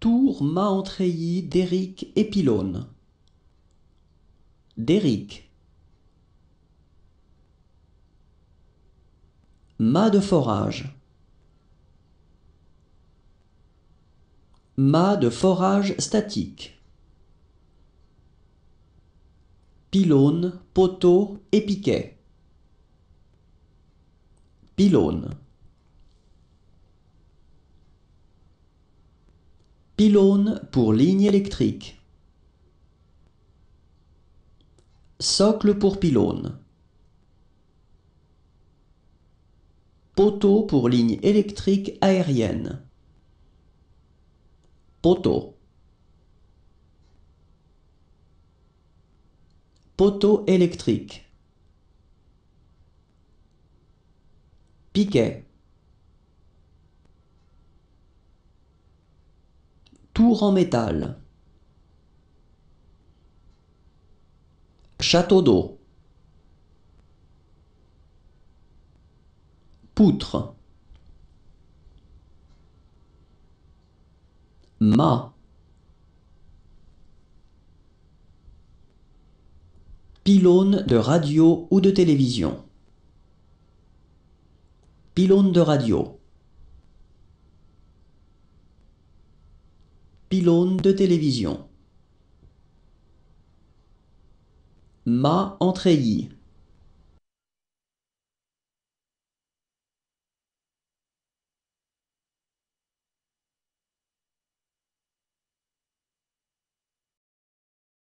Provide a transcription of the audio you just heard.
Tour Maentreilly d'Éric Épilone. D'Éric. Mât de forage. Mât de forage statique. Pylône, poteau et piquet. Pylône. Pylône pour ligne électrique. Socle pour pylône. Poteau pour ligne électrique aérienne. Poteau. Poteau électrique. Piquet. tour en métal. Château d'eau. Poutre. ma, Pylône de radio ou de télévision. Pylône de radio. Pylône de télévision. Ma entreillie